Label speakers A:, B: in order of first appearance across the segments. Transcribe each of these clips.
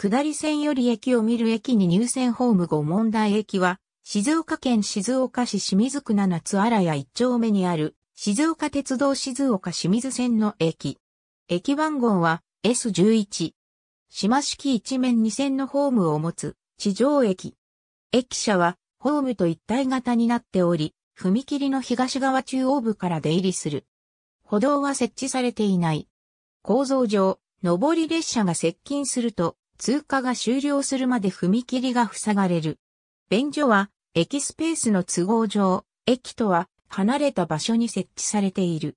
A: 下り線より駅を見る駅に入線ホーム
B: 後問題駅は、静岡県静岡市清水区七つ荒谷一丁目にある、静岡鉄道静岡清水線の駅。駅番号は S11。島式一面二線のホームを持つ地上駅。駅舎はホームと一体型になっており、踏切の東側中央部から出入りする。歩道は設置されていない。構造上、上り列車が接近すると、通過が終了するまで踏切が塞がれる。便所は、駅スペースの都合上、駅とは離れた場所に設置されている。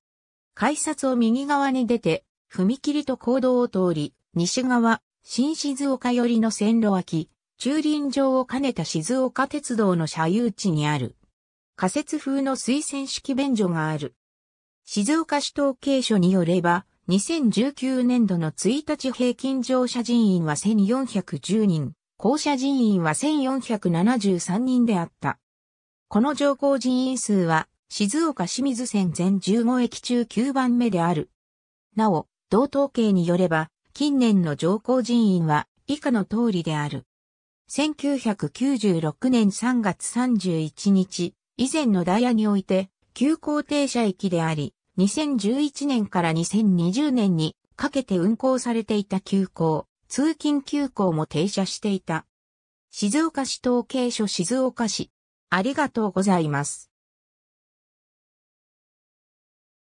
B: 改札を右側に出て、踏切と行道を通り、西側、新静岡寄りの線路脇、駐輪場を兼ねた静岡鉄道の車遊地にある。仮設風の推薦式便所がある。静岡市統計所によれば、2019年度の1日平均乗車人員は1410人、降車人員は1473人であった。この乗降人員数は、静岡清水線全15駅中9番目である。なお、同統計によれば、近年の乗降人員は以下の通りである。1996年3月31日、以前のダイヤにおいて、急行停車駅であり、2011年から2020年にかけて運行されていた急行、通勤急行も停車していた。静岡市
A: 統計所静岡市。ありがとうございます。